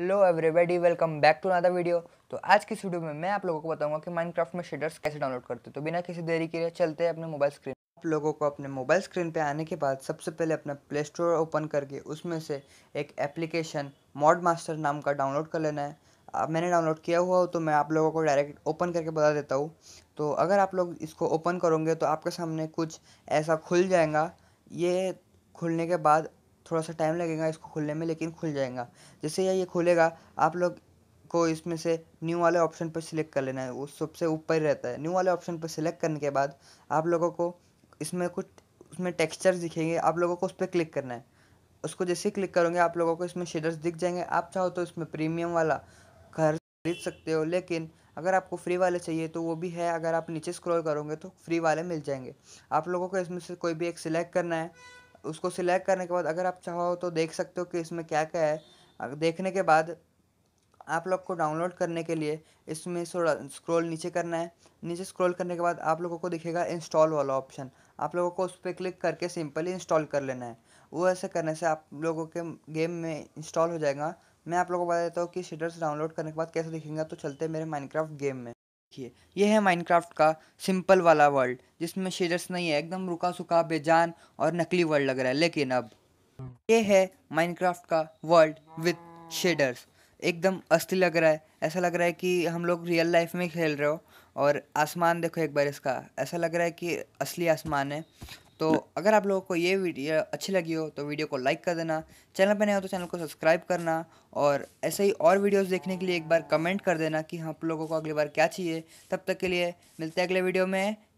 hello everybody welcome back to another video तो आज की वीडियो में मैं आप लोगों को बताऊंगा कि माइनक्राफ्ट में शेडर्स कैसे डाउनलोड करते हैं तो बिना किसी देरी के लिए चलते हैं अपने मोबाइल स्क्रीन आप लोगों को अपने मोबाइल स्क्रीन पे आने के बाद सबसे पहले अपना प्ले स्टोर ओपन करके उसमें से एक एप्लीकेशन मॉड मास्टर नाम का डाउनलोड कर लेना है अब मैंने डाउनलोड किया हुआ हो तो मैं आप लोगों को डायरेक्ट ओपन करके बता देता हूँ तो अगर आप लोग इसको ओपन करोगे तो आपके सामने कुछ ऐसा खुल जाएगा ये खुलने के बाद थोड़ा सा टाइम लगेगा इसको खुलने में लेकिन खुल जाएगा जैसे ही ये खुलेगा आप लोग को इसमें से न्यू वाले ऑप्शन पर सिलेक्ट कर लेना है वो सबसे ऊपर ही रहता है न्यू वाले ऑप्शन पर सिलेक्ट करने के बाद आप लोगों को इसमें कुछ उसमें टेक्स्चर्स दिखेंगे आप लोगों को उस पर क्लिक करना है उसको जैसे ही क्लिक करोगे आप लोगों को इसमें शेडर्स दिख जाएंगे आप चाहो तो इसमें प्रीमियम वाला घर खरीद सकते हो लेकिन अगर आपको फ्री वाले चाहिए तो वो भी है अगर आप नीचे स्क्रॉल करोगे तो फ्री वाले मिल जाएंगे आप लोगों को इसमें से कोई भी एक सिलेक्ट करना है उसको सिलेक्ट करने के बाद अगर आप चाहो तो देख सकते हो कि इसमें क्या क्या है देखने के बाद आप लोग को डाउनलोड करने के लिए इसमें थोड़ा स्क्रॉल नीचे करना है नीचे स्क्रॉल करने के बाद आप लोगों को दिखेगा इंस्टॉल वाला ऑप्शन आप लोगों को उस पर क्लिक करके सिंपली इंस्टॉल कर लेना है वो ऐसे करने से आप लोगों के गेम में इंस्टॉल हो जाएगा मैं आप लोगों को बता देता हूँ कि शेडर्स डाउनलोड करने के बाद कैसे दिखेंगे तो चलते हैं मेरे माइनक्राफ्ट गेम में देखिए ये है माइनक्राफ्ट का सिंपल वाला वर्ल्ड जिसमें शेडर्स नहीं है एकदम रुका सुखा बेजान और नकली वर्ल्ड लग रहा है लेकिन अब ये है माइनक्राफ्ट का वर्ल्ड विद शेडर्स एकदम असली लग रहा है ऐसा लग रहा है कि हम लोग रियल लाइफ में खेल रहे हो और आसमान देखो एक बार इसका ऐसा लग रहा है कि असली आसमान है तो अगर आप लोगों को ये वीडियो अच्छी लगी हो तो वीडियो को लाइक कर देना चैनल पर नए हो तो चैनल को सब्सक्राइब करना और ऐसे ही और वीडियोस देखने के लिए एक बार कमेंट कर देना कि आप लोगों को अगली बार क्या चाहिए तब तक के लिए मिलते हैं अगले वीडियो में